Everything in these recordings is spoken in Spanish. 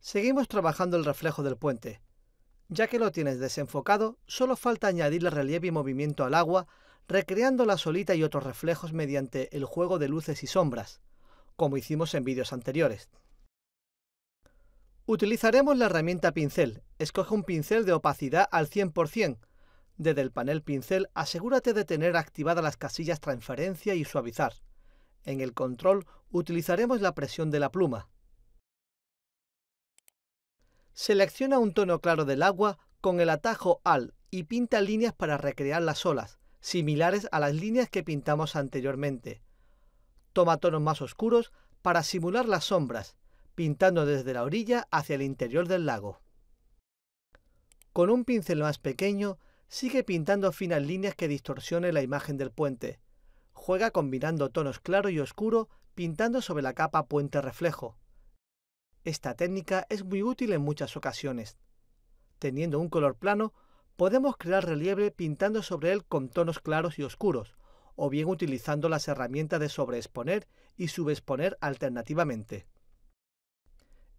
Seguimos trabajando el reflejo del puente. Ya que lo tienes desenfocado, solo falta añadirle relieve y movimiento al agua, recreando la solita y otros reflejos mediante el juego de luces y sombras, como hicimos en vídeos anteriores. Utilizaremos la herramienta pincel. Escoge un pincel de opacidad al 100%. Desde el panel pincel, asegúrate de tener activadas las casillas transferencia y suavizar. En el control, utilizaremos la presión de la pluma. Selecciona un tono claro del agua con el atajo AL y pinta líneas para recrear las olas, similares a las líneas que pintamos anteriormente. Toma tonos más oscuros para simular las sombras, pintando desde la orilla hacia el interior del lago. Con un pincel más pequeño, sigue pintando finas líneas que distorsionen la imagen del puente. Juega combinando tonos claro y oscuro, pintando sobre la capa puente reflejo. Esta técnica es muy útil en muchas ocasiones. Teniendo un color plano, podemos crear relieve pintando sobre él con tonos claros y oscuros, o bien utilizando las herramientas de sobreexponer y subexponer alternativamente.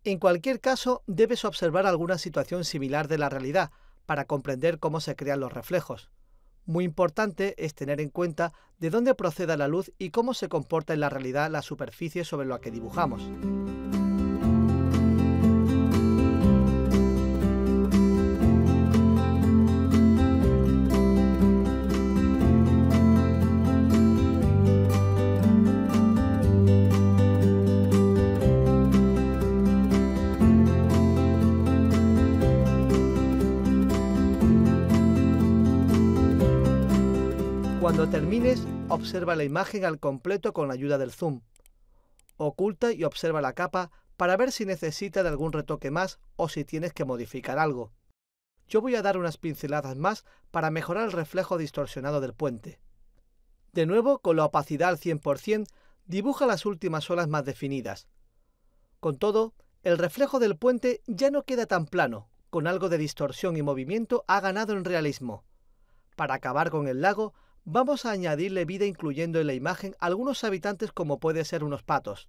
En cualquier caso, debes observar alguna situación similar de la realidad para comprender cómo se crean los reflejos. Muy importante es tener en cuenta de dónde proceda la luz y cómo se comporta en la realidad la superficie sobre la que dibujamos. Cuando termines, observa la imagen al completo con la ayuda del zoom. Oculta y observa la capa para ver si necesita de algún retoque más o si tienes que modificar algo. Yo voy a dar unas pinceladas más para mejorar el reflejo distorsionado del puente. De nuevo, con la opacidad al 100%, dibuja las últimas olas más definidas. Con todo, el reflejo del puente ya no queda tan plano, con algo de distorsión y movimiento ha ganado en realismo. Para acabar con el lago, Vamos a añadirle vida incluyendo en la imagen algunos habitantes como puede ser unos patos.